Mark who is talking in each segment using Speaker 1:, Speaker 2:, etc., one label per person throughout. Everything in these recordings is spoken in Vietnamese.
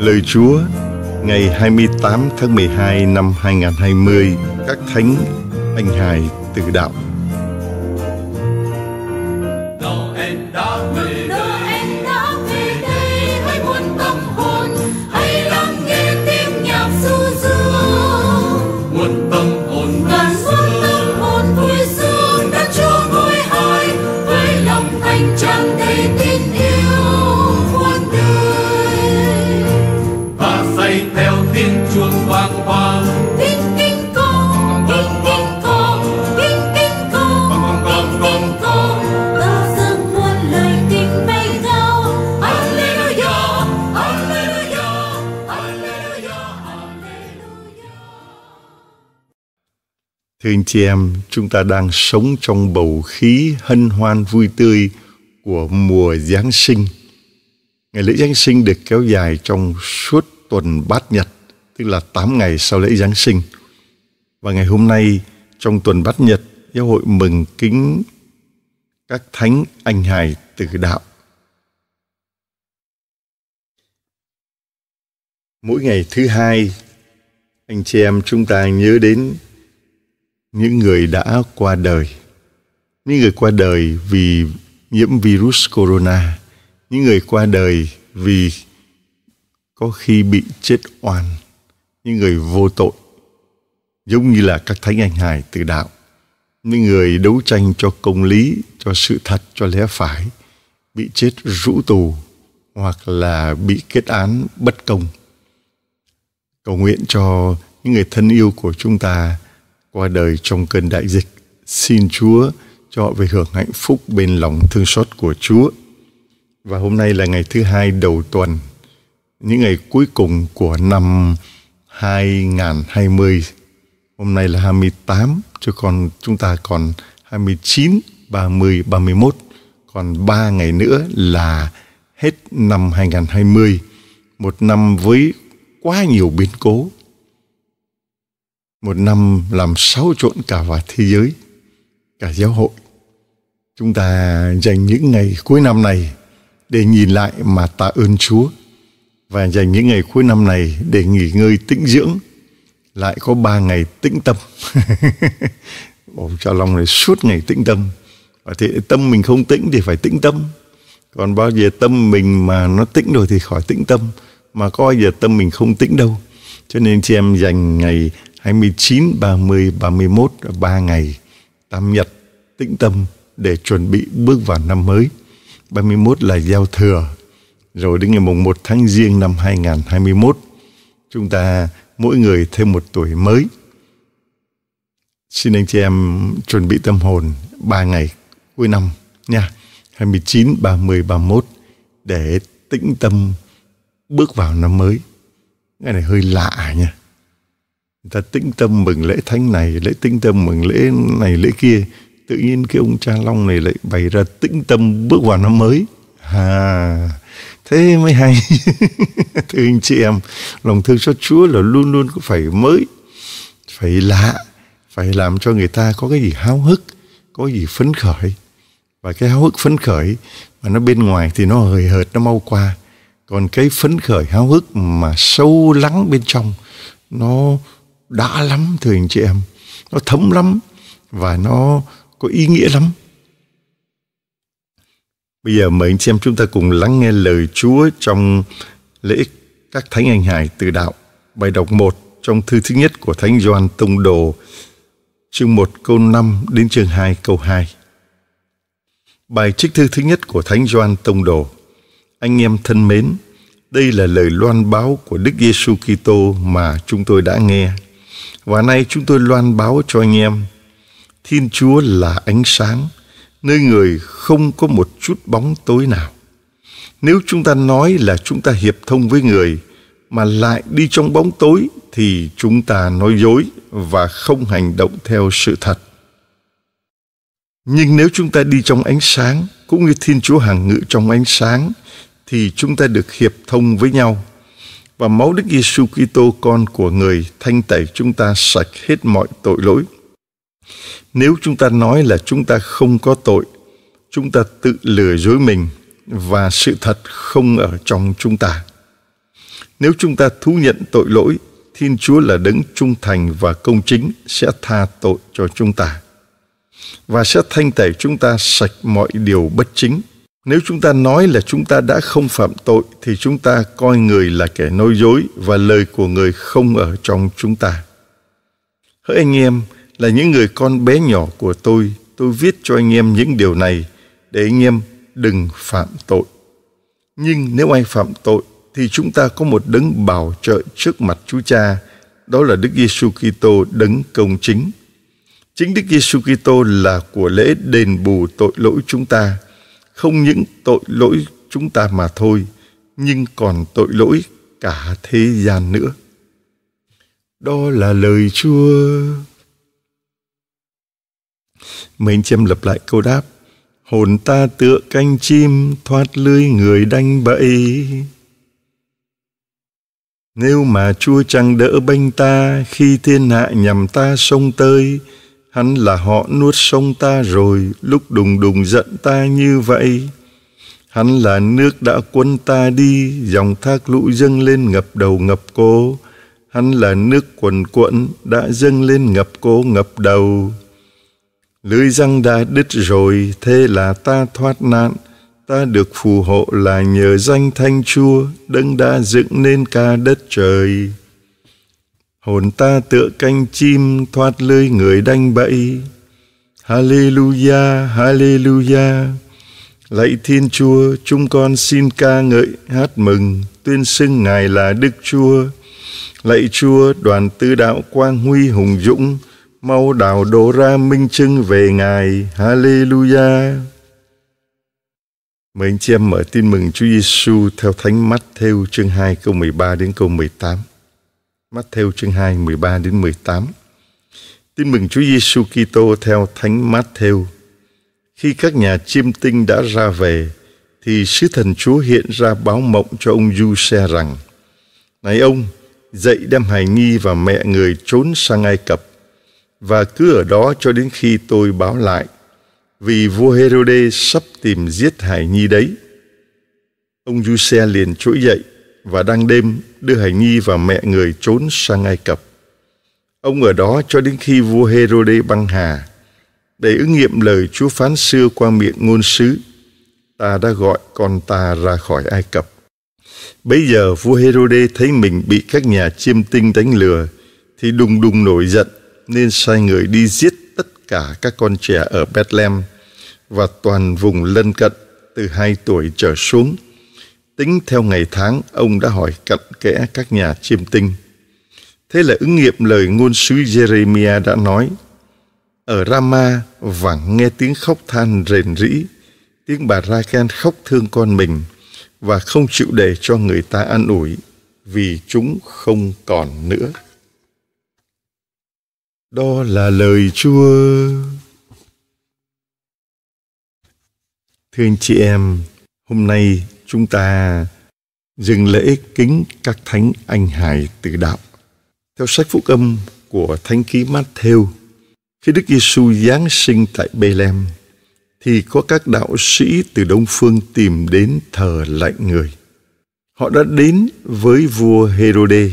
Speaker 1: Lời Chúa ngày 28 tháng 12 năm 2020, các thánh anh hài từ đạo anh chị em, chúng ta đang sống trong bầu khí hân hoan vui tươi của mùa Giáng sinh. Ngày lễ Giáng sinh được kéo dài trong suốt tuần bát nhật, tức là 8 ngày sau lễ Giáng sinh. Và ngày hôm nay, trong tuần bát nhật, giáo hội mừng kính các thánh anh hài từ đạo. Mỗi ngày thứ hai, anh chị em chúng ta nhớ đến những người đã qua đời. Những người qua đời vì nhiễm virus corona, những người qua đời vì có khi bị chết oan, những người vô tội, giống như là các thánh anh hài từ đạo, những người đấu tranh cho công lý, cho sự thật, cho lẽ phải, bị chết rũ tù hoặc là bị kết án bất công. Cầu nguyện cho những người thân yêu của chúng ta qua đời trong cơn đại dịch. Xin Chúa cho họ về hưởng hạnh phúc bên lòng thương xót của Chúa. Và hôm nay là ngày thứ hai đầu tuần, những ngày cuối cùng của năm 2020. Hôm nay là 28, chứ còn chúng ta còn 29, 30, 31. Còn 3 ngày nữa là hết năm 2020. Một năm với quá nhiều biến cố, một năm làm sáu trộn cả vào thế giới, cả giáo hội. Chúng ta dành những ngày cuối năm này để nhìn lại mà tạ ơn Chúa và dành những ngày cuối năm này để nghỉ ngơi tĩnh dưỡng lại có ba ngày tĩnh tâm bổ cho lòng này suốt ngày tĩnh tâm và thế tâm mình không tĩnh thì phải tĩnh tâm còn bao giờ tâm mình mà nó tĩnh rồi thì khỏi tĩnh tâm mà có bao giờ tâm mình không tĩnh đâu cho nên chị em dành ngày 29, 30, 31 3 ngày tam nhật tĩnh tâm để chuẩn bị bước vào năm mới. 31 là giao thừa. Rồi đến ngày mùng 1 tháng Giêng năm 2021 chúng ta mỗi người thêm một tuổi mới. Xin anh chị em chuẩn bị tâm hồn 3 ngày cuối năm nha. 29, 30, 31 để tĩnh tâm bước vào năm mới. Ngày này hơi lạ nha ta tĩnh tâm mừng lễ thánh này lễ tĩnh tâm mừng lễ này lễ kia tự nhiên cái ông cha long này lại bày ra tĩnh tâm bước vào năm mới à thế mới hay thưa anh chị em lòng thương xót chúa là luôn luôn cũng phải mới phải lạ phải làm cho người ta có cái gì háo hức có gì phấn khởi và cái háo hức phấn khởi mà nó bên ngoài thì nó hời hợt nó mau qua còn cái phấn khởi háo hức mà sâu lắng bên trong nó đã lắm thưa anh chị em nó thấm lắm và nó có ý nghĩa lắm bây giờ mời anh chị em chúng ta cùng lắng nghe lời Chúa trong lễ các thánh anh hải từ đạo bài đọc một trong thư thứ nhất của thánh Gioan tông đồ chương 1 câu 5 đến chương 2 câu 2 bài trích thư thứ nhất của thánh Gioan tông đồ anh em thân mến đây là lời loan báo của Đức Giêsu Kitô mà chúng tôi đã nghe và nay chúng tôi loan báo cho anh em Thiên Chúa là ánh sáng Nơi người không có một chút bóng tối nào Nếu chúng ta nói là chúng ta hiệp thông với người Mà lại đi trong bóng tối Thì chúng ta nói dối Và không hành động theo sự thật Nhưng nếu chúng ta đi trong ánh sáng Cũng như Thiên Chúa hàng ngự trong ánh sáng Thì chúng ta được hiệp thông với nhau và máu Đức Giêsu Kitô con của người thanh tẩy chúng ta sạch hết mọi tội lỗi. Nếu chúng ta nói là chúng ta không có tội, chúng ta tự lừa dối mình và sự thật không ở trong chúng ta. Nếu chúng ta thú nhận tội lỗi, Thiên Chúa là đấng trung thành và công chính sẽ tha tội cho chúng ta và sẽ thanh tẩy chúng ta sạch mọi điều bất chính nếu chúng ta nói là chúng ta đã không phạm tội thì chúng ta coi người là kẻ nói dối và lời của người không ở trong chúng ta. Hỡi anh em, là những người con bé nhỏ của tôi, tôi viết cho anh em những điều này để anh em đừng phạm tội. Nhưng nếu ai phạm tội thì chúng ta có một đấng bảo trợ trước mặt Chúa Cha, đó là Đức Giêsu Kitô đấng công chính. Chính Đức Giêsu Kitô là của lễ đền bù tội lỗi chúng ta không những tội lỗi chúng ta mà thôi, nhưng còn tội lỗi cả thế gian nữa. Đó là lời Chúa. Mấy anh chị em lặp lại câu đáp. Hồn ta tựa canh chim thoát lưới người đánh bẫy. Nếu mà Chúa chẳng đỡ bênh ta khi thiên hạ nhằm ta sông tơi. Hắn là họ nuốt sông ta rồi, lúc đùng đùng giận ta như vậy. Hắn là nước đã cuốn ta đi, dòng thác lũ dâng lên ngập đầu ngập cố. Hắn là nước quần cuộn đã dâng lên ngập cố ngập đầu. Lưới răng đã đứt rồi, thế là ta thoát nạn. Ta được phù hộ là nhờ danh thanh chua, đấng đã dựng nên ca đất trời. Hồn ta tựa canh chim thoát lưới người đanh bẫy. Hallelujah, Hallelujah. Lạy Thiên Chúa, chúng con xin ca ngợi, hát mừng, tuyên xưng Ngài là Đức Chúa. Lạy Chúa, đoàn tư đạo quang huy hùng dũng, mau đào đổ ra minh chứng về Ngài. Hallelujah. Mời anh chị em mở tin mừng Chúa Giêsu theo Thánh Mắt theo chương 2 câu 13 đến câu 18. Matthew chương 2 13 đến 18. Tin mừng Chúa Giêsu Kitô theo Thánh Matthew. Khi các nhà chiêm tinh đã ra về thì sứ thần Chúa hiện ra báo mộng cho ông Giuse rằng: "Này ông, dậy đem hài nhi và mẹ người trốn sang Ai Cập và cứ ở đó cho đến khi tôi báo lại, vì vua Herode sắp tìm giết hài nhi đấy." Ông Giuse liền trỗi dậy và đang đêm đưa Hải Nhi và mẹ người trốn sang Ai Cập. Ông ở đó cho đến khi vua Herode băng hà, để ứng nghiệm lời Chúa phán xưa qua miệng ngôn sứ, ta đã gọi con ta ra khỏi Ai Cập. Bây giờ vua Herode thấy mình bị các nhà chiêm tinh đánh lừa, thì đùng đùng nổi giận, nên sai người đi giết tất cả các con trẻ ở Bethlehem và toàn vùng lân cận từ hai tuổi trở xuống Tính theo ngày tháng, ông đã hỏi cặn kẽ các nhà chiêm tinh. Thế là ứng nghiệm lời ngôn sứ Jeremiah đã nói. Ở Rama, vẳng nghe tiếng khóc than rền rĩ, tiếng bà Rakan khóc thương con mình và không chịu để cho người ta an ủi vì chúng không còn nữa. Đó là lời Chúa. Thưa anh chị em, hôm nay chúng ta dừng lễ kính các thánh anh hài từ đạo. Theo sách phúc âm của thánh ký Matthew, khi Đức Giêsu giáng sinh tại Bethlehem, thì có các đạo sĩ từ đông phương tìm đến thờ lạy người. Họ đã đến với vua Herodê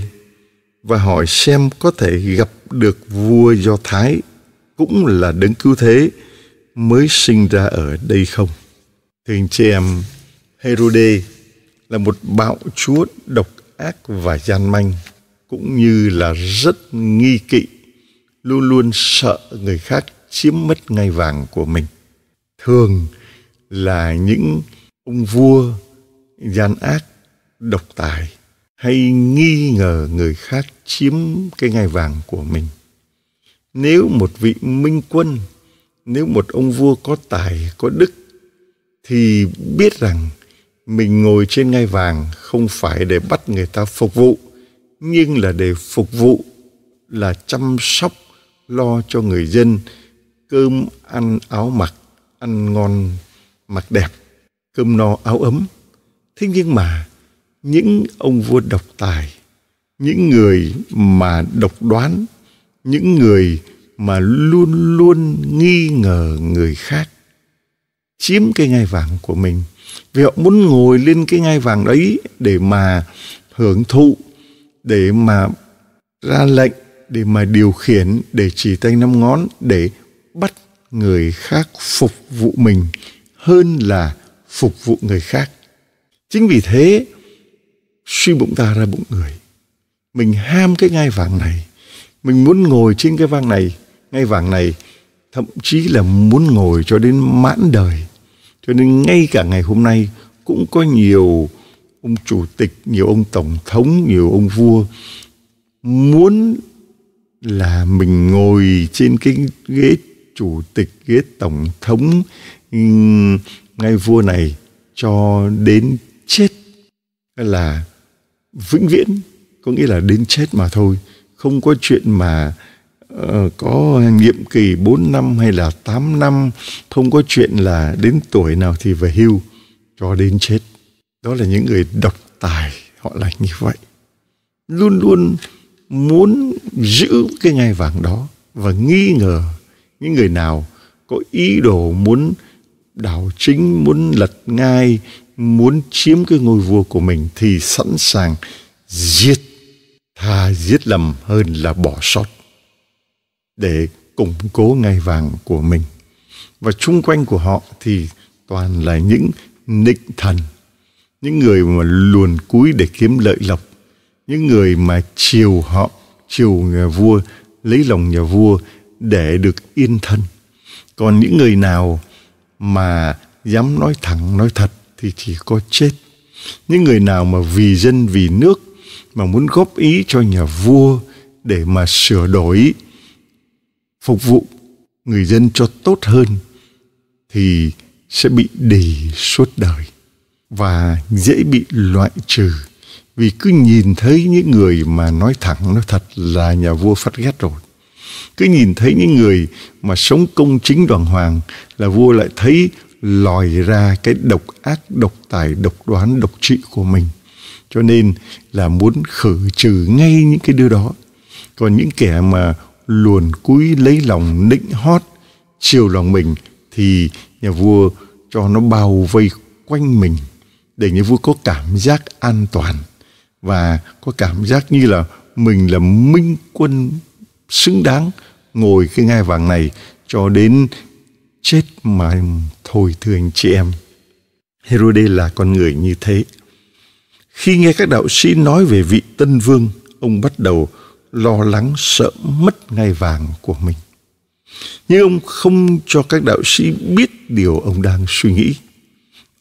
Speaker 1: và hỏi xem có thể gặp được vua Do Thái cũng là đấng cứu thế mới sinh ra ở đây không? Thưa anh chị em, Herode là một bạo chúa độc ác và gian manh cũng như là rất nghi kỵ luôn luôn sợ người khác chiếm mất ngai vàng của mình thường là những ông vua gian ác độc tài hay nghi ngờ người khác chiếm cái ngai vàng của mình nếu một vị minh quân nếu một ông vua có tài có đức thì biết rằng mình ngồi trên ngai vàng không phải để bắt người ta phục vụ nhưng là để phục vụ là chăm sóc lo cho người dân cơm ăn áo mặc ăn ngon mặc đẹp cơm no áo ấm thế nhưng mà những ông vua độc tài những người mà độc đoán những người mà luôn luôn nghi ngờ người khác chiếm cái ngai vàng của mình vì họ muốn ngồi lên cái ngai vàng đấy để mà hưởng thụ để mà ra lệnh để mà điều khiển để chỉ tay năm ngón để bắt người khác phục vụ mình hơn là phục vụ người khác chính vì thế suy bụng ta ra bụng người mình ham cái ngai vàng này mình muốn ngồi trên cái vang này ngai vàng này thậm chí là muốn ngồi cho đến mãn đời cho nên ngay cả ngày hôm nay cũng có nhiều ông chủ tịch nhiều ông tổng thống nhiều ông vua muốn là mình ngồi trên cái ghế chủ tịch ghế tổng thống ngay vua này cho đến chết là vĩnh viễn có nghĩa là đến chết mà thôi không có chuyện mà Ờ, có nhiệm kỳ 4 năm hay là 8 năm không có chuyện là đến tuổi nào thì về hưu cho đến chết đó là những người độc tài họ là như vậy luôn luôn muốn giữ cái ngai vàng đó và nghi ngờ những người nào có ý đồ muốn đảo chính muốn lật ngai muốn chiếm cái ngôi vua của mình thì sẵn sàng giết thà giết lầm hơn là bỏ sót để củng cố ngai vàng của mình. Và chung quanh của họ thì toàn là những nịnh thần, những người mà luồn cúi để kiếm lợi lộc, những người mà chiều họ, chiều nhà vua, lấy lòng nhà vua để được yên thân. Còn những người nào mà dám nói thẳng, nói thật thì chỉ có chết. Những người nào mà vì dân, vì nước, mà muốn góp ý cho nhà vua để mà sửa đổi phục vụ người dân cho tốt hơn thì sẽ bị đầy suốt đời và dễ bị loại trừ vì cứ nhìn thấy những người mà nói thẳng nói thật là nhà vua phát ghét rồi cứ nhìn thấy những người mà sống công chính đoàn hoàng là vua lại thấy lòi ra cái độc ác độc tài độc đoán độc trị của mình cho nên là muốn khử trừ ngay những cái điều đó còn những kẻ mà luồn cúi lấy lòng nịnh hót chiều lòng mình thì nhà vua cho nó bao vây quanh mình để nhà vua có cảm giác an toàn và có cảm giác như là mình là minh quân xứng đáng ngồi cái ngai vàng này cho đến chết mà thôi thưa anh chị em. Herode là con người như thế. Khi nghe các đạo sĩ nói về vị tân vương, ông bắt đầu lo lắng sợ mất ngai vàng của mình. Nhưng ông không cho các đạo sĩ biết điều ông đang suy nghĩ.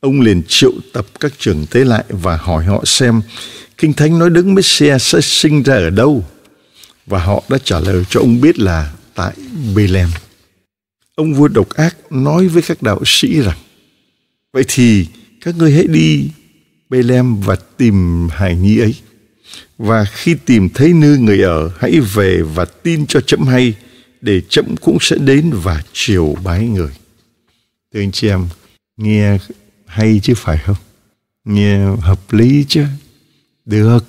Speaker 1: Ông liền triệu tập các trưởng tế lại và hỏi họ xem Kinh Thánh nói Đức Messia sẽ sinh ra ở đâu. Và họ đã trả lời cho ông biết là tại Bethlehem. Ông vua độc ác nói với các đạo sĩ rằng Vậy thì các ngươi hãy đi Bethlehem và tìm hài nhi ấy và khi tìm thấy nơi người ở hãy về và tin cho chậm hay để chậm cũng sẽ đến và chiều bái người thưa anh chị em nghe hay chứ phải không nghe hợp lý chứ được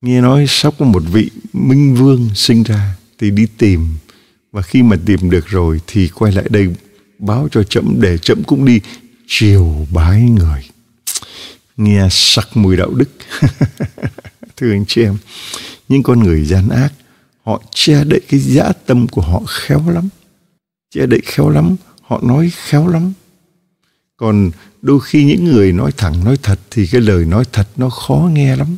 Speaker 1: nghe nói sắp có một vị minh vương sinh ra thì đi tìm và khi mà tìm được rồi thì quay lại đây báo cho chậm để chậm cũng đi chiều bái người nghe sặc mùi đạo đức thưa anh chị em những con người gian ác họ che đậy cái dã tâm của họ khéo lắm che đậy khéo lắm họ nói khéo lắm còn đôi khi những người nói thẳng nói thật thì cái lời nói thật nó khó nghe lắm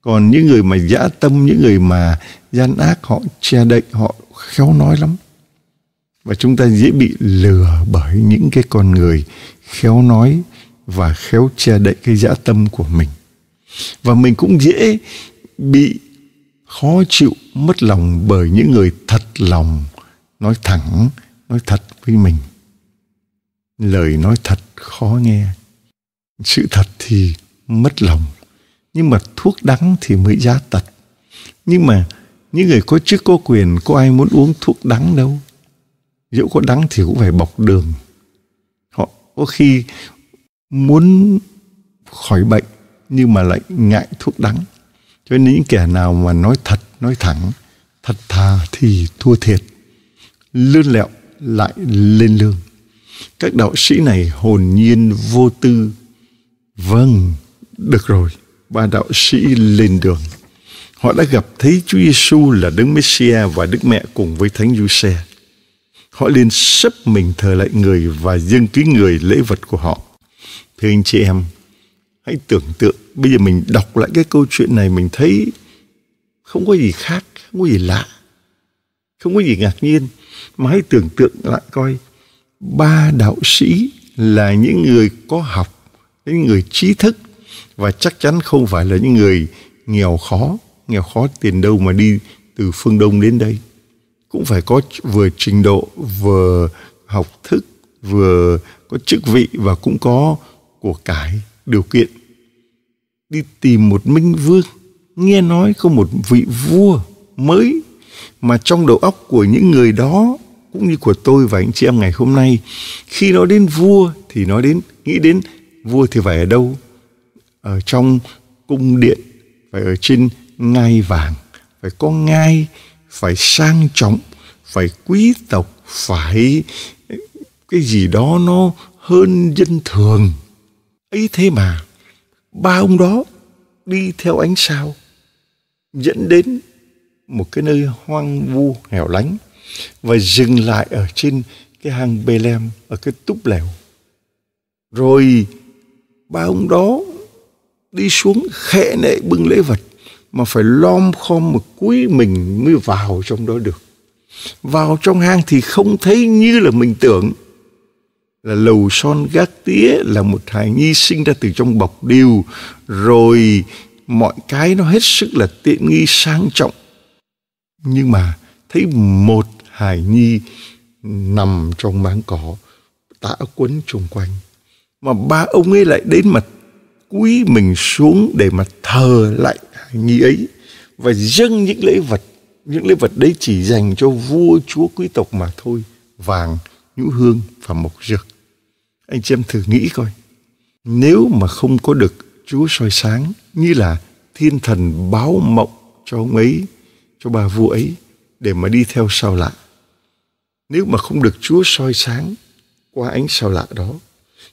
Speaker 1: còn những người mà dã tâm những người mà gian ác họ che đậy họ khéo nói lắm và chúng ta dễ bị lừa bởi những cái con người khéo nói và khéo che đậy cái dã tâm của mình và mình cũng dễ bị khó chịu mất lòng bởi những người thật lòng nói thẳng nói thật với mình lời nói thật khó nghe sự thật thì mất lòng nhưng mà thuốc đắng thì mới giá tật nhưng mà những người có chức có quyền có ai muốn uống thuốc đắng đâu dẫu có đắng thì cũng phải bọc đường họ có khi muốn khỏi bệnh nhưng mà lại ngại thuốc đắng cho nên những kẻ nào mà nói thật nói thẳng thật thà thì thua thiệt lươn lẹo lại lên lương các đạo sĩ này hồn nhiên vô tư vâng được rồi ba đạo sĩ lên đường họ đã gặp thấy Chúa Giêsu là Đấng Messia và Đức Mẹ cùng với Thánh Giuse họ liền sấp mình thờ lại người và dâng kính người lễ vật của họ thưa anh chị em hãy tưởng tượng bây giờ mình đọc lại cái câu chuyện này mình thấy không có gì khác không có gì lạ không có gì ngạc nhiên mà hãy tưởng tượng lại coi ba đạo sĩ là những người có học những người trí thức và chắc chắn không phải là những người nghèo khó nghèo khó tiền đâu mà đi từ phương đông đến đây cũng phải có vừa trình độ vừa học thức vừa có chức vị và cũng có của cải điều kiện đi tìm một minh vương nghe nói có một vị vua mới mà trong đầu óc của những người đó cũng như của tôi và anh chị em ngày hôm nay khi nói đến vua thì nói đến nghĩ đến vua thì phải ở đâu ở trong cung điện phải ở trên ngai vàng phải có ngai phải sang trọng phải quý tộc phải cái gì đó nó hơn dân thường ấy thế mà ba ông đó đi theo ánh sao dẫn đến một cái nơi hoang vu hẻo lánh và dừng lại ở trên cái hang Bethlehem ở cái túp lều rồi ba ông đó đi xuống khẽ nệ bưng lễ vật mà phải lom khom một cúi mình mới vào trong đó được vào trong hang thì không thấy như là mình tưởng là lầu son gác tía là một hài nhi sinh ra từ trong bọc điều rồi mọi cái nó hết sức là tiện nghi sang trọng nhưng mà thấy một hài nhi nằm trong máng cỏ tả quấn chung quanh mà ba ông ấy lại đến mà cúi mình xuống để mà thờ lại hài nhi ấy và dâng những lễ vật những lễ vật đấy chỉ dành cho vua chúa quý tộc mà thôi vàng nhũ hương và mộc dược anh chị em thử nghĩ coi nếu mà không có được Chúa soi sáng như là thiên thần báo mộng cho ông ấy, cho bà vua ấy để mà đi theo sao lạ. Nếu mà không được Chúa soi sáng qua ánh sao lạ đó,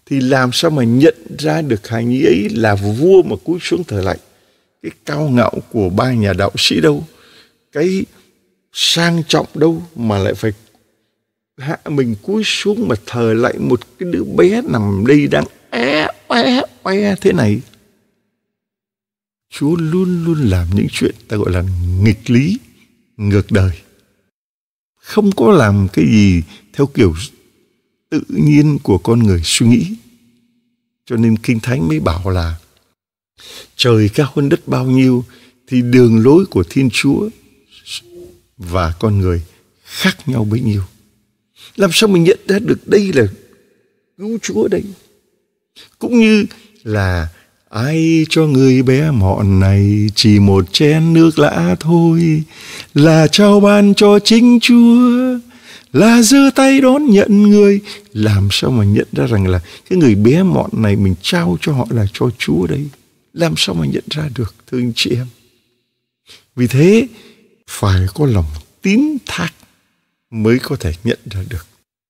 Speaker 1: thì làm sao mà nhận ra được hài nhi ấy là vua mà cúi xuống thờ lạy? Cái cao ngạo của ba nhà đạo sĩ đâu? Cái sang trọng đâu mà lại phải hạ mình cúi xuống mà thờ lại một cái đứa bé nằm đây đang é oe oe thế này chúa luôn luôn làm những chuyện ta gọi là nghịch lý ngược đời không có làm cái gì theo kiểu tự nhiên của con người suy nghĩ cho nên kinh thánh mới bảo là trời cao hơn đất bao nhiêu thì đường lối của thiên chúa và con người khác nhau bấy nhiêu làm sao mình nhận ra được đây là cứu Chúa đây? Cũng như là ai cho người bé mọn này chỉ một chén nước lã thôi là trao ban cho chính Chúa là giơ tay đón nhận người làm sao mà nhận ra rằng là cái người bé mọn này mình trao cho họ là cho Chúa đấy làm sao mà nhận ra được thưa anh chị em vì thế phải có lòng tín thác mới có thể nhận ra được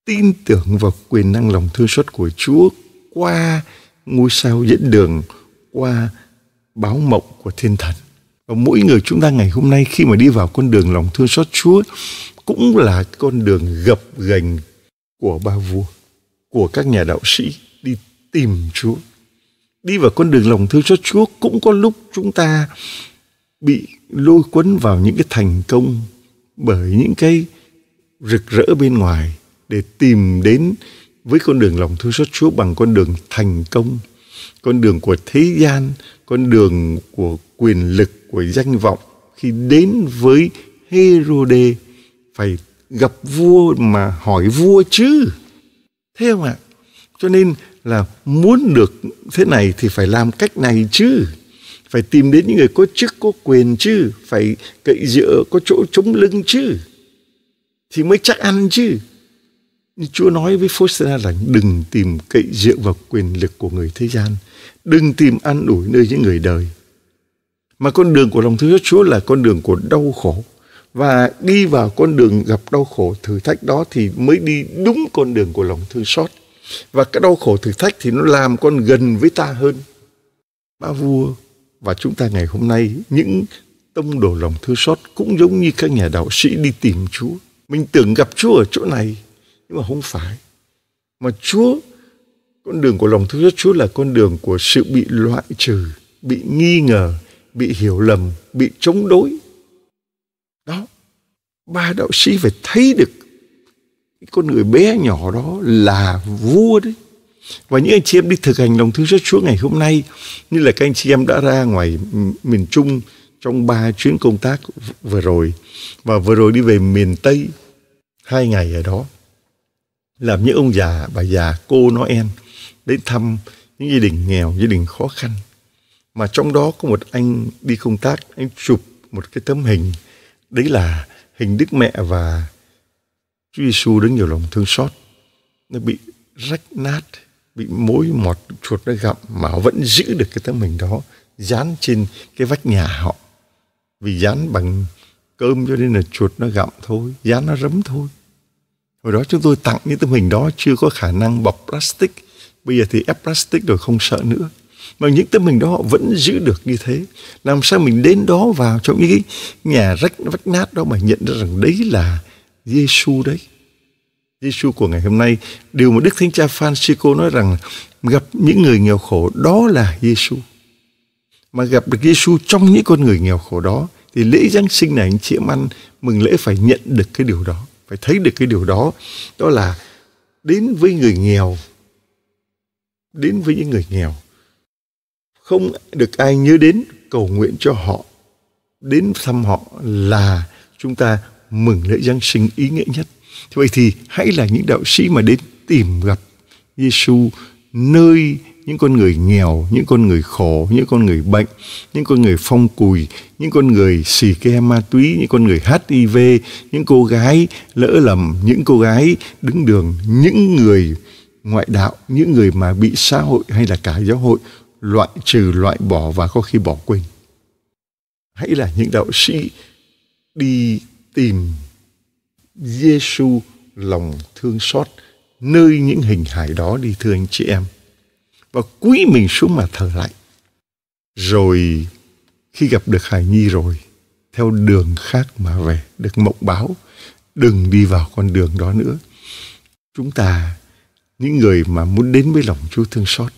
Speaker 1: tin tưởng vào quyền năng lòng thương xót của Chúa qua ngôi sao dẫn đường qua báo mộng của thiên thần và mỗi người chúng ta ngày hôm nay khi mà đi vào con đường lòng thương xót Chúa cũng là con đường gập ghềnh của ba vua của các nhà đạo sĩ đi tìm Chúa đi vào con đường lòng thương xót Chúa cũng có lúc chúng ta bị lôi cuốn vào những cái thành công bởi những cái rực rỡ bên ngoài để tìm đến với con đường lòng thương xót Chúa bằng con đường thành công, con đường của thế gian, con đường của quyền lực, của danh vọng. Khi đến với Herode phải gặp vua mà hỏi vua chứ. Thế không ạ? Cho nên là muốn được thế này thì phải làm cách này chứ phải tìm đến những người có chức có quyền chứ phải cậy dựa có chỗ chống lưng chứ thì mới chắc ăn chứ. Chúa nói với Phosena là đừng tìm cậy dựa vào quyền lực của người thế gian. Đừng tìm ăn ủi nơi những người đời. Mà con đường của lòng thương xót Chúa là con đường của đau khổ. Và đi vào con đường gặp đau khổ thử thách đó thì mới đi đúng con đường của lòng thương xót. Và cái đau khổ thử thách thì nó làm con gần với ta hơn. Ba vua và chúng ta ngày hôm nay, những tông đồ lòng thương xót cũng giống như các nhà đạo sĩ đi tìm Chúa mình tưởng gặp Chúa ở chỗ này, nhưng mà không phải. Mà Chúa, con đường của lòng thương xót Chúa là con đường của sự bị loại trừ, bị nghi ngờ, bị hiểu lầm, bị chống đối. Đó, ba đạo sĩ phải thấy được cái con người bé nhỏ đó là vua đấy. Và những anh chị em đi thực hành lòng thương xót Chúa ngày hôm nay, như là các anh chị em đã ra ngoài miền Trung trong ba chuyến công tác vừa rồi và vừa rồi đi về miền Tây hai ngày ở đó làm những ông già bà già cô em đến thăm những gia đình nghèo gia đình khó khăn mà trong đó có một anh đi công tác anh chụp một cái tấm hình đấy là hình Đức Mẹ và Chúa Giêsu đến nhiều lòng thương xót nó bị rách nát bị mối mọt chuột nó gặm mà họ vẫn giữ được cái tấm hình đó dán trên cái vách nhà họ vì dán bằng cơm cho nên là chuột nó gặm thôi, dán nó rấm thôi. Hồi đó chúng tôi tặng những tấm hình đó chưa có khả năng bọc plastic. Bây giờ thì ép plastic rồi không sợ nữa. Mà những tấm hình đó họ vẫn giữ được như thế. Làm sao mình đến đó vào trong những cái nhà rách vách nát đó mà nhận ra rằng đấy là Giêsu đấy. Giêsu của ngày hôm nay, điều mà Đức Thánh Cha Francisco nói rằng gặp những người nghèo khổ đó là Giêsu. xu mà gặp được Giêsu trong những con người nghèo khổ đó thì lễ Giáng sinh này anh chị em ăn mừng lễ phải nhận được cái điều đó phải thấy được cái điều đó đó là đến với người nghèo đến với những người nghèo không được ai nhớ đến cầu nguyện cho họ đến thăm họ là chúng ta mừng lễ Giáng sinh ý nghĩa nhất. vậy thì hãy là những đạo sĩ mà đến tìm gặp Giêsu nơi những con người nghèo, những con người khổ, những con người bệnh, những con người phong cùi, những con người xì ke ma túy, những con người HIV, những cô gái lỡ lầm, những cô gái đứng đường, những người ngoại đạo, những người mà bị xã hội hay là cả giáo hội loại trừ, loại bỏ và có khi bỏ quên. Hãy là những đạo sĩ đi tìm Giêsu lòng thương xót nơi những hình hài đó đi thưa anh chị em và quý mình xuống mà thờ lại. Rồi khi gặp được hải Nhi rồi, theo đường khác mà về, được mộng báo, đừng đi vào con đường đó nữa. Chúng ta, những người mà muốn đến với lòng Chúa thương xót,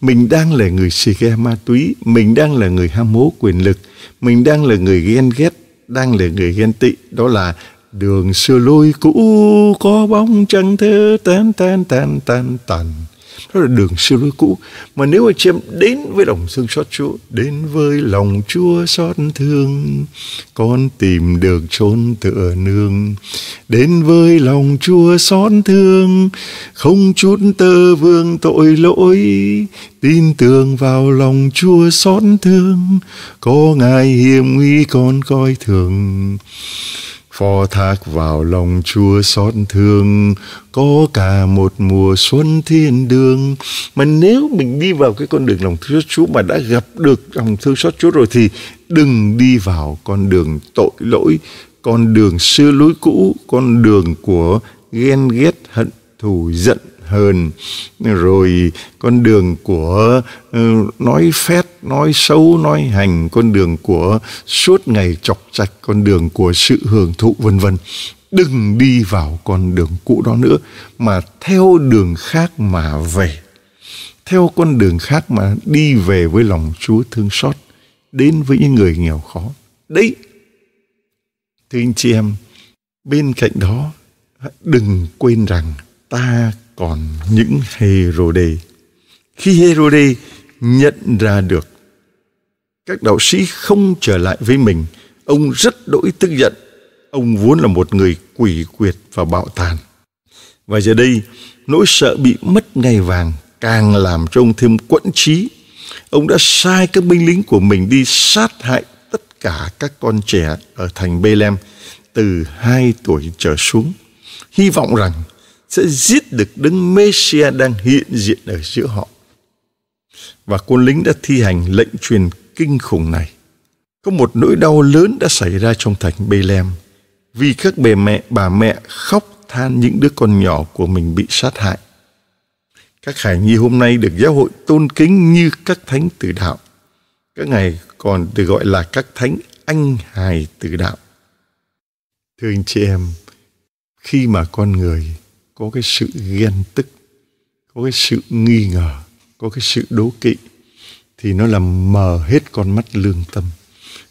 Speaker 1: mình đang là người xì ghe ma túy, mình đang là người ham hố quyền lực, mình đang là người ghen ghét, đang là người ghen tị. Đó là đường xưa lôi cũ có bóng trăng thơ tan tan tan tan tan. tan đó là đường xưa lối cũ mà nếu anh chị em đến với lòng thương xót Chúa đến với lòng Chúa xót thương con tìm được chốn tựa nương đến với lòng Chúa xót thương không chút tơ vương tội lỗi tin tưởng vào lòng Chúa xót thương có ngài hiểm nguy con coi thường phó thác vào lòng chúa xót thương có cả một mùa xuân thiên đường mà nếu mình đi vào cái con đường lòng thương xót chúa mà đã gặp được lòng thương xót chúa rồi thì đừng đi vào con đường tội lỗi con đường xưa lối cũ con đường của ghen ghét hận thù giận hờn rồi con đường của ờ, nói phét nói xấu nói hành con đường của suốt ngày chọc chạch con đường của sự hưởng thụ vân vân đừng đi vào con đường cũ đó nữa mà theo đường khác mà về theo con đường khác mà đi về với lòng Chúa thương xót đến với những người nghèo khó đấy thưa anh chị em bên cạnh đó đừng quên rằng ta còn những Herodê khi Herodê nhận ra được. Các đạo sĩ không trở lại với mình, ông rất đỗi tức giận. Ông vốn là một người quỷ quyệt và bạo tàn. Và giờ đây, nỗi sợ bị mất ngai vàng càng làm cho ông thêm quẫn trí. Ông đã sai các binh lính của mình đi sát hại tất cả các con trẻ ở thành Bethlehem từ hai tuổi trở xuống. Hy vọng rằng sẽ giết được đấng Messiah đang hiện diện ở giữa họ và quân lính đã thi hành lệnh truyền kinh khủng này. Có một nỗi đau lớn đã xảy ra trong thành Bethlehem vì các bề mẹ bà mẹ khóc than những đứa con nhỏ của mình bị sát hại. Các hải nhi hôm nay được giáo hội tôn kính như các thánh tử đạo. Các ngài còn được gọi là các thánh anh hài tử đạo. Thưa anh chị em, khi mà con người có cái sự ghen tức, có cái sự nghi ngờ, có cái sự đố kỵ thì nó làm mờ hết con mắt lương tâm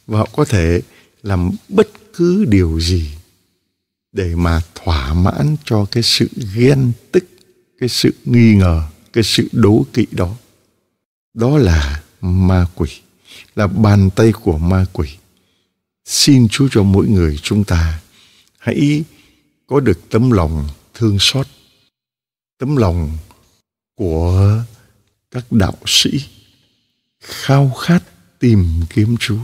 Speaker 1: và họ có thể làm bất cứ điều gì để mà thỏa mãn cho cái sự ghen tức cái sự nghi ngờ cái sự đố kỵ đó đó là ma quỷ là bàn tay của ma quỷ xin chúa cho mỗi người chúng ta hãy có được tấm lòng thương xót tấm lòng của các đạo sĩ khao khát tìm kiếm Chúa.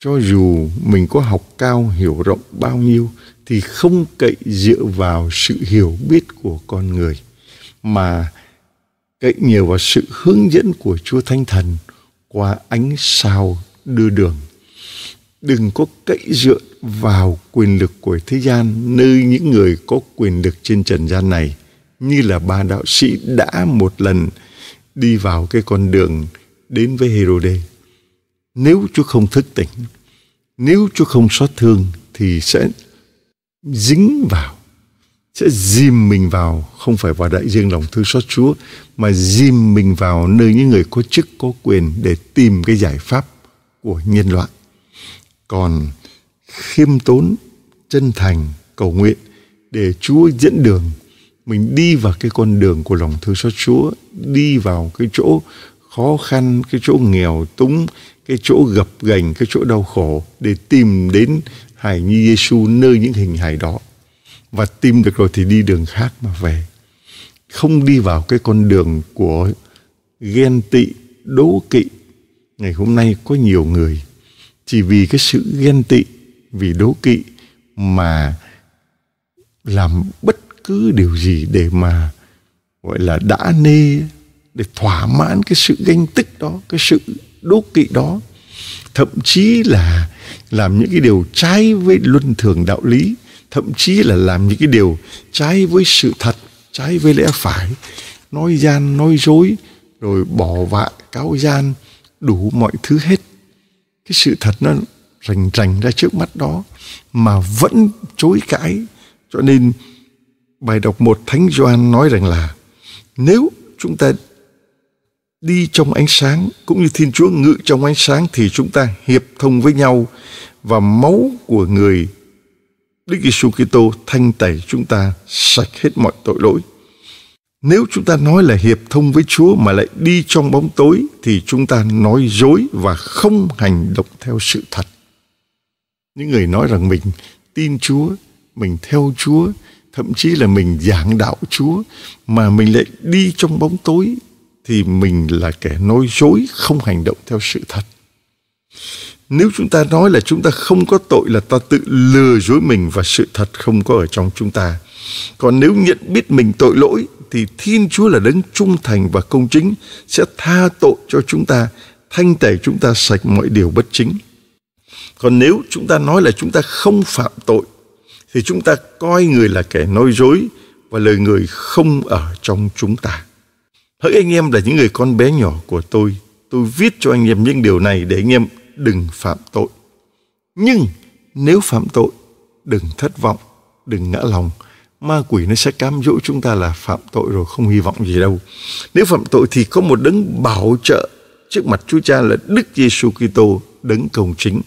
Speaker 1: Cho dù mình có học cao, hiểu rộng bao nhiêu thì không cậy dựa vào sự hiểu biết của con người mà cậy nhiều vào sự hướng dẫn của Chúa Thánh Thần qua ánh sao đưa đường. Đừng có cậy dựa vào quyền lực của thế gian nơi những người có quyền lực trên trần gian này như là ba đạo sĩ đã một lần đi vào cái con đường đến với Herode. Nếu Chúa không thức tỉnh, nếu Chúa không xót thương thì sẽ dính vào, sẽ dìm mình vào, không phải vào đại riêng lòng thương xót Chúa, mà dìm mình vào nơi những người có chức có quyền để tìm cái giải pháp của nhân loại. Còn khiêm tốn, chân thành, cầu nguyện để Chúa dẫn đường mình đi vào cái con đường của lòng thương xót Chúa, đi vào cái chỗ khó khăn, cái chỗ nghèo túng, cái chỗ gập ghềnh, cái chỗ đau khổ để tìm đến hài nhi Giêsu nơi những hình hài đó và tìm được rồi thì đi đường khác mà về. Không đi vào cái con đường của ghen tị, đố kỵ. Ngày hôm nay có nhiều người chỉ vì cái sự ghen tị, vì đố kỵ mà làm bất cứ điều gì để mà gọi là đã nê để thỏa mãn cái sự ganh tức đó cái sự đố kỵ đó thậm chí là làm những cái điều trái với luân thường đạo lý thậm chí là làm những cái điều trái với sự thật trái với lẽ phải nói gian nói dối rồi bỏ vạ cáo gian đủ mọi thứ hết cái sự thật nó rành rành ra trước mắt đó mà vẫn chối cãi cho nên bài đọc một Thánh Gioan nói rằng là nếu chúng ta đi trong ánh sáng cũng như Thiên Chúa ngự trong ánh sáng thì chúng ta hiệp thông với nhau và máu của người Đức Giêsu Kitô thanh tẩy chúng ta sạch hết mọi tội lỗi. Nếu chúng ta nói là hiệp thông với Chúa mà lại đi trong bóng tối thì chúng ta nói dối và không hành động theo sự thật. Những người nói rằng mình tin Chúa, mình theo Chúa, thậm chí là mình giảng đạo Chúa mà mình lại đi trong bóng tối thì mình là kẻ nói dối không hành động theo sự thật. Nếu chúng ta nói là chúng ta không có tội là ta tự lừa dối mình và sự thật không có ở trong chúng ta. Còn nếu nhận biết mình tội lỗi thì Thiên Chúa là đấng trung thành và công chính sẽ tha tội cho chúng ta, thanh tẩy chúng ta sạch mọi điều bất chính. Còn nếu chúng ta nói là chúng ta không phạm tội thì chúng ta coi người là kẻ nói dối và lời người không ở trong chúng ta. Hỡi anh em là những người con bé nhỏ của tôi, tôi viết cho anh em những điều này để anh em đừng phạm tội. Nhưng nếu phạm tội, đừng thất vọng, đừng ngã lòng. Ma quỷ nó sẽ cám dỗ chúng ta là phạm tội rồi không hy vọng gì đâu. Nếu phạm tội thì có một đấng bảo trợ trước mặt Chúa Cha là Đức Giêsu Kitô, đấng công chính.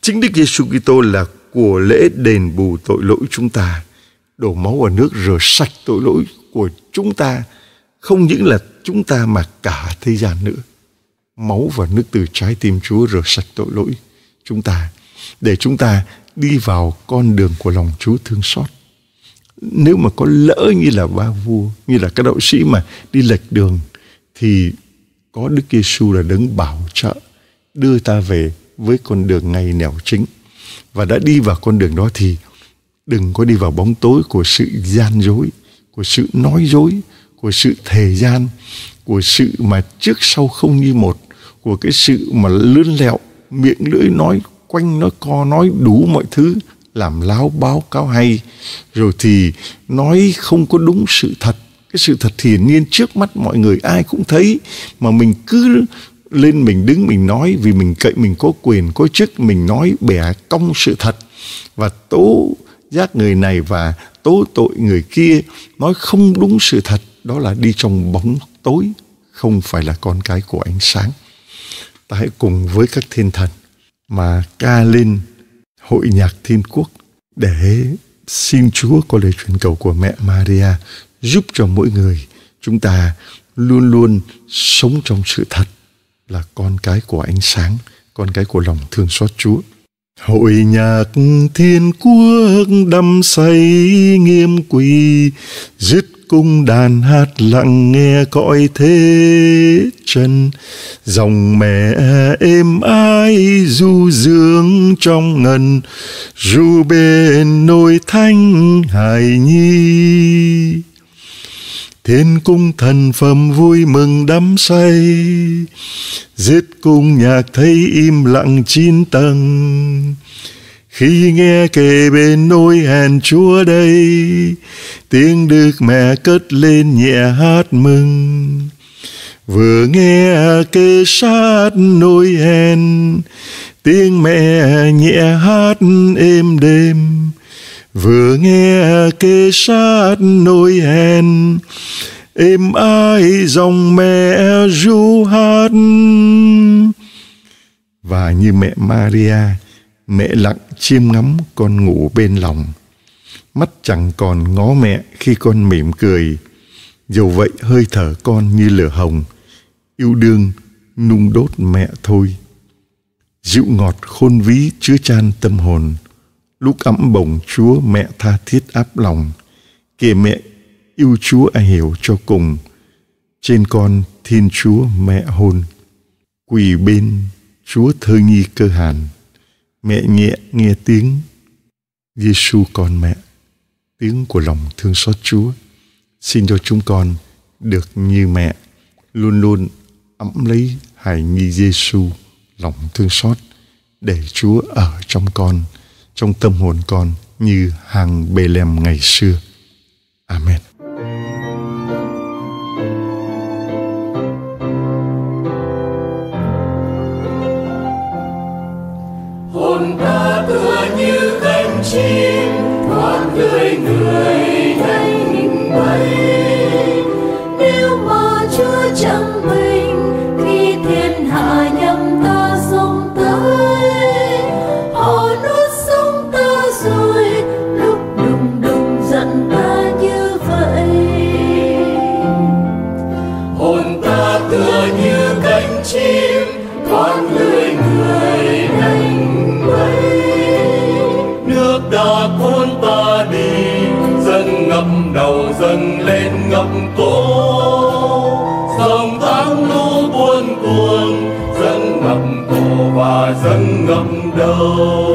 Speaker 1: Chính Đức Giêsu Kitô là của lễ đền bù tội lỗi chúng ta đổ máu và nước rửa sạch tội lỗi của chúng ta không những là chúng ta mà cả thế gian nữa máu và nước từ trái tim Chúa rửa sạch tội lỗi chúng ta để chúng ta đi vào con đường của lòng Chúa thương xót nếu mà có lỡ như là ba vua như là các đạo sĩ mà đi lệch đường thì có Đức Giêsu là đấng bảo trợ đưa ta về với con đường ngay nẻo chính và đã đi vào con đường đó thì đừng có đi vào bóng tối của sự gian dối của sự nói dối của sự thời gian của sự mà trước sau không như một của cái sự mà lươn lẹo miệng lưỡi nói quanh nó co nói đủ mọi thứ làm láo báo cáo hay rồi thì nói không có đúng sự thật cái sự thật hiển nhiên trước mắt mọi người ai cũng thấy mà mình cứ lên mình đứng mình nói vì mình cậy mình có quyền có chức mình nói bẻ cong sự thật và tố giác người này và tố tội người kia nói không đúng sự thật đó là đi trong bóng tối không phải là con cái của ánh sáng ta hãy cùng với các thiên thần mà ca lên hội nhạc thiên quốc để xin Chúa có lời truyền cầu của mẹ Maria giúp cho mỗi người chúng ta luôn luôn sống trong sự thật là con cái của ánh sáng, con cái của lòng thương xót Chúa. Hội nhạc thiên quốc đâm say nghiêm quỳ, dứt cung đàn hát lặng nghe cõi thế chân dòng mẹ êm ái du dương trong ngần du bên nôi thanh hài nhi thiên cung thần phẩm vui mừng đắm say giết cung nhạc thấy im lặng chín tầng khi nghe kề bên nôi hèn chúa đây tiếng được mẹ cất lên nhẹ hát mừng vừa nghe kê sát nôi hèn tiếng mẹ nhẹ hát êm đêm vừa nghe kê sát nôi hèn êm ái dòng mẹ ru hát và như mẹ Maria mẹ lặng chiêm ngắm con ngủ bên lòng mắt chẳng còn ngó mẹ khi con mỉm cười dầu vậy hơi thở con như lửa hồng yêu đương nung đốt mẹ thôi dịu ngọt khôn ví chứa chan tâm hồn lúc ấm bồng Chúa mẹ tha thiết áp lòng. Kể mẹ yêu Chúa ai hiểu cho cùng. Trên con Thiên Chúa mẹ hôn. Quỳ bên Chúa thơ nghi cơ hàn. Mẹ nhẹ nghe tiếng Giêsu con mẹ, tiếng của lòng thương xót Chúa, xin cho chúng con được như mẹ, luôn luôn ấm lấy hài nhi Giêsu, lòng thương xót để Chúa ở trong con trong tâm hồn con như hàng bề lem ngày xưa. Amen. Hồn ta tựa như cánh chim, thoát lưỡi người. Oh.